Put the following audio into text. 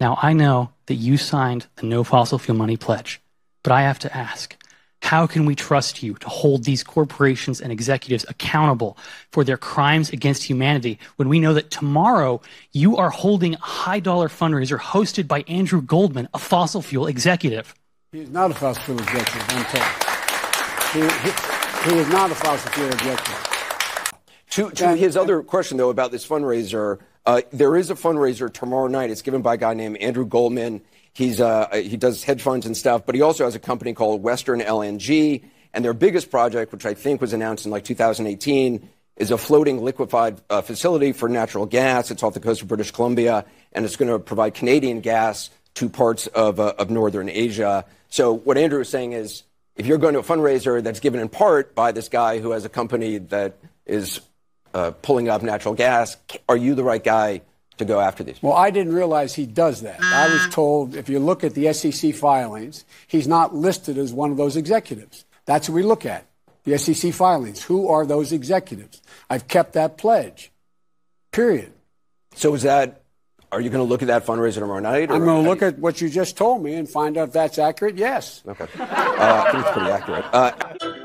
Now, I know that you signed the No Fossil Fuel Money Pledge, but I have to ask how can we trust you to hold these corporations and executives accountable for their crimes against humanity when we know that tomorrow you are holding a high dollar fundraiser hosted by Andrew Goldman, a fossil fuel executive? He's not a fossil fuel executive, I'm told. He, he, he is not a fossil fuel executive. To, to and, his other question, though, about this fundraiser, uh, there is a fundraiser tomorrow night. It's given by a guy named Andrew Goldman. He's uh, he does hedge funds and stuff, but he also has a company called Western LNG. And their biggest project, which I think was announced in like 2018, is a floating liquefied uh, facility for natural gas. It's off the coast of British Columbia, and it's going to provide Canadian gas to parts of, uh, of northern Asia. So what Andrew is saying is, if you're going to a fundraiser that's given in part by this guy who has a company that is uh, pulling up natural gas. Are you the right guy to go after these? Well, I didn't realize he does that. I was told if you look at the SEC filings, he's not listed as one of those executives. That's what we look at the SEC filings. Who are those executives? I've kept that pledge, period. So is that. Are you going to look at that fundraiser tomorrow night? I'm going to look you... at what you just told me and find out if that's accurate. Yes. Okay. Uh, I think it's pretty accurate. Uh,